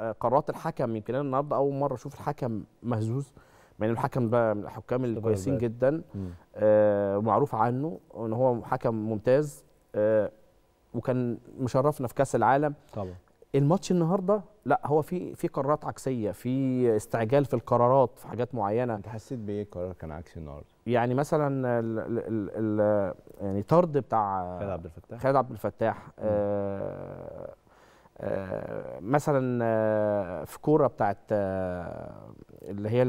آه، قرارات الحكم يمكن انا النهارده اول مره اشوف الحكم مهزوز مع ان الحكم ده من الحكام الكويسين جدا آه معروف عنه ان هو حكم ممتاز آه وكان مشرفنا في كاس العالم طبعا الماتش النهارده لا هو في في قرارات عكسيه في استعجال في القرارات في حاجات معينه انت حسيت بايه القرار كان عكسي النهارده يعني مثلا الـ الـ الـ يعني طرد بتاع خالد عبد الفتاح خالد عبد الفتاح آه مثلا آه، في كوره بتاعت آه، اللي هي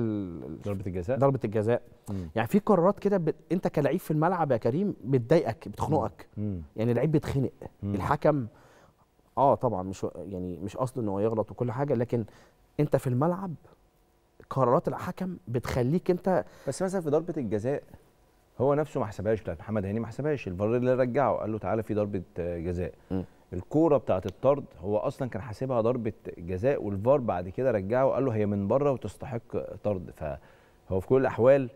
ضربه الجزاء ضربه الجزاء مم. يعني في قرارات كده ب... انت كلعيب في الملعب يا كريم بتضايقك بتخنقك مم. يعني لعيب بيتخنق الحكم اه طبعا مش يعني مش قصده ان هو يغلط وكل حاجه لكن انت في الملعب قرارات الحكم بتخليك انت بس مثلا في ضربه الجزاء هو نفسه ما حسبهاش بتاعت محمد هاني ما حسبهاش الفار اللي رجعه قال له تعالى في ضربه آه، جزاء مم. الكوره بتاعت الطرد هو اصلا كان حاسبها ضربه جزاء والفار بعد كده رجعه وقال له هي من بره وتستحق طرد فهو في كل الاحوال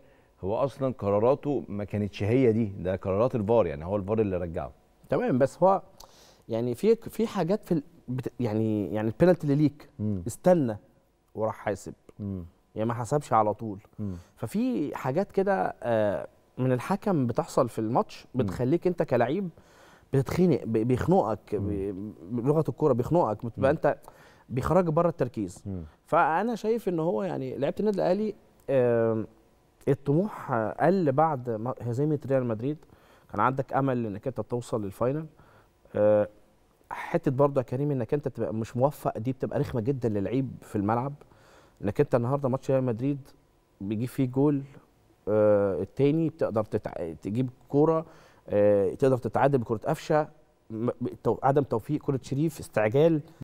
هو اصلا قراراته ما كانتش هي دي ده قرارات الفار يعني هو الفار اللي رجعه تمام بس هو يعني في في حاجات في يعني يعني البينالتي اللي ليك مم. استنى وراح حاسب مم. يعني ما حسبش على طول مم. ففي حاجات كده آه، من الحكم بتحصل في الماتش بتخليك انت كلعيب بتتخنق بيخنقك بلغه الكوره بيخنقك بتبقى انت بيخرجك بره التركيز فانا شايف ان هو يعني لعيبه النادي الاهلي الطموح قل بعد هزيمه ريال مدريد كان عندك امل انك انت توصل للفاينل آه، حته برضه يا كريم انك انت تبقى مش موفق دي بتبقى رخمه جدا للعيب في الملعب انك انت النهارده ماتش ريال مدريد بيجيب فيه جول آه التاني بتقدر تتع... تجيب كوره آه، تقدر تتعادل بكره قفشه عدم توفيق كره شريف استعجال